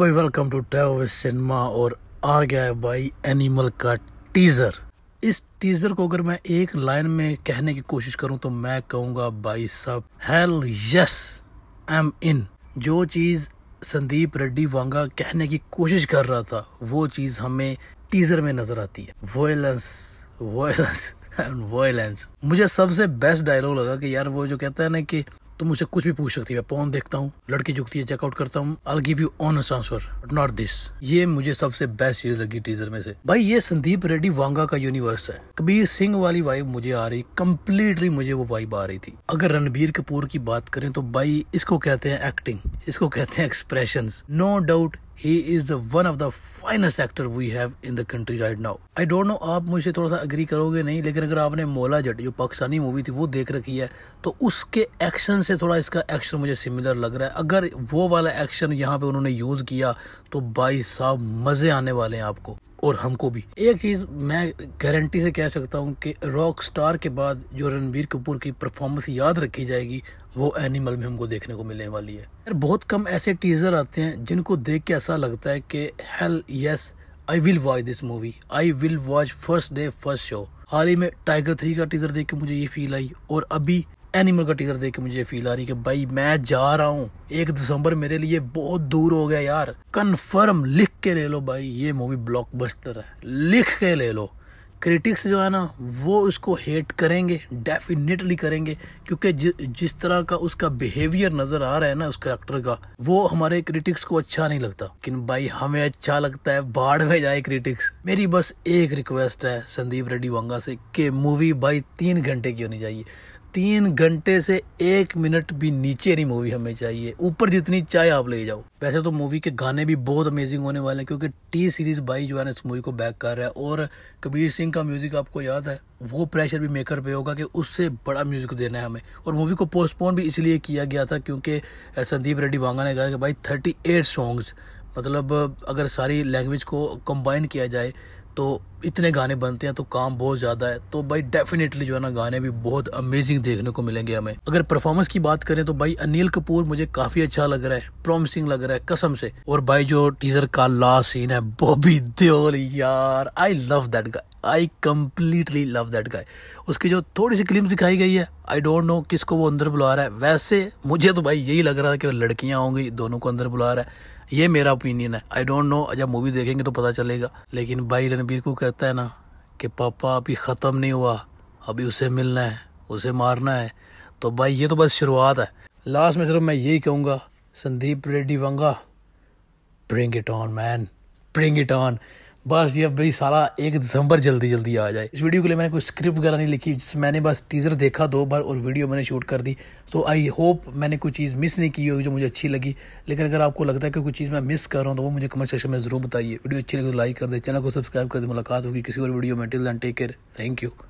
भाई welcome to travel cinema और आ गया है भाई एनिमल का टीज़र इस टीज़र को अगर मैं एक लाइन में कहने की कोशिश करूं तो मैं कहूंगा भाई सब hell yes I am in जो चीज़ संदीप रेड्डी वांगा कहने की कोशिश कर रहा था वो चीज़ हमें टीज़र में नज़र आती है वोलेंस वोलेंस एंड वोलेंस मुझे सबसे बेस्ट डायलॉग लगा कि यार वो जो कहता है ना कि तुम तो मुझसे कुछ भी पूछ सकती है पोन देखता हूँ लड़की झुकती है चेकआउट करता हूँ I give you honest answer but not this ये मुझे सबसे बेस्ट चीज लगी टीजर में से भाई ये संदीप रेड्डी वांगा का यूनिवर्स है कबीर सिंह वाली वाइब मुझे आ रही कम्प्लीटली मुझे वो वाइब आ रही थी अगर रणबीर कपूर की बात करें तो भाई इसको कहते हैं एक्टिंग इसको कहते हैं expression no doubt he is one of the finest actor we have in the country right now I don't know आप मुझे थोड़ा सा अग्री करोगे नहीं लेकिन अगर आपने मोला जट जो पाकिस्तानी मूवी थी वो देख रखी है तो उसके एक्शन से थोड़ा इसका एक्शन मुझे सिमिलर लग रहा है अगर वो वाला एक्शन यहाँ पे उन्होंने यूज़ किया तो भाई साहब मज़े आने वाले हैं आपको और हमको भी एक चीज़ मैं गारंटी से कह सकता हूँ कि रॉक स्टार के बाद जो रणबीर कपूर की परफॉर्मेंस याद रखी जाएगी वो एनिमल में हमको देखने को मिलने वाली है यार बहुत कम ऐसे टीज़र आते हैं जिनको देख के ऐसा लगता है कि hell yes I will watch this movie I will watch first day first show हाल ही में टाइगर थ्री का टीजर देख के मुझे ये फील आई और अभी एनिमल का टीजर देख के मुझे फील आ रही कि भाई मैं जा रहा हूँ एक दिसंबर मेरे लिए बहुत दूर हो गया यार कन्फर्म लिख के ले लो भाई ये मूवी ब्लॉकबस्टर है लिख के ले लो क्रिटिक्स जो है ना वो उसको हेट करेंगे डेफिनेटली करेंगे क्योंकि जि, जिस तरह का उसका बिहेवियर नज़र आ रहा है ना उस करेक्टर का वो हमारे क्रिटिक्स को अच्छा नहीं लगता लेकिन भाई हमें अच्छा लगता है बाढ़ में जाए क्रिटिक्स मेरी बस एक रिक्वेस्ट है संदीप रेड्डी वांगा से कि मूवी भाई तीन घंटे की होनी चाहिए तीन घंटे से एक मिनट भी नीचे नहीं मूवी हमें चाहिए ऊपर जितनी चाहे आप ले जाओ वैसे तो मूवी के गाने भी बहुत अमेजिंग होने वाले हैं क्योंकि टी सीरीज बाई जो है ना इस मूवी को बैक कर रहा है और कबीर सिंह का म्यूजिक आपको याद है वो प्रेशर भी मेकर पे होगा कि उससे बड़ा म्यूजिक देना है हमें और मूवी को पोस्टपोन भी इसलिए किया गया था क्योंकि संदीप रेड्डी वांगा ने कहा कि भाई थर्टी एट सॉन्ग्स मतलब अगर सारी लैंग्वेज को कंबाइन किया जाए तो इतने गाने बनते हैं तो काम बहुत ज़्यादा है तो भाई डेफिनेटली जो है ना गाने भी बहुत अमेजिंग देखने को मिलेंगे हमें अगर परफॉर्मेंस की बात करें तो भाई अनिल कपूर मुझे काफ़ी अच्छा लग रहा है प्रॉमिसिंग लग रहा है कसम से और भाई जो टीजर का लास्ट सीन है बॉबी देओल यार I love that guy I completely love that guy उसकी जो थोड़ी सी क्लिम्स दिखाई गई है आई डोंट नो किसको वो अंदर बुला रहा है वैसे मुझे तो भाई यही लग रहा है कि लड़कियाँ होंगी दोनों को अंदर बुला रहा है ये मेरा ओपिनियन है आई डोंट नो जब मूवी देखेंगे तो पता चलेगा लेकिन भाई रणबीर को कहता है ना कि पापा अभी ख़त्म नहीं हुआ अभी उसे मिलना है उसे मारना है तो भाई ये तो बस शुरुआत है लास्ट में सिर्फ मैं यही कहूँगा Sandeep Reddy Vanga bring it on man bring it on बस ये भाई सारा एक दिसंबर जल्दी जल्दी आ जाए इस वीडियो के लिए मैंने कोई स्क्रिप्ट वगैरह नहीं लिखी मैंने बस टीज़र देखा दो बार और वीडियो मैंने शूट कर दी सो आई होप मैंने कोई चीज़ मिस नहीं की होगी जो मुझे अच्छी लगी लेकिन अगर आपको लगता है कि कोई चीज़ मैं मिस कर रहा हूँ तो वो मुझे कमेंट सेक्शन में ज़रूर बताइए वीडियो अच्छी लगी तो लाइक कर दे चैनल को सब्सक्राइब कर दे मुलाकात होगी किसी और वीडियो में till then take care thank you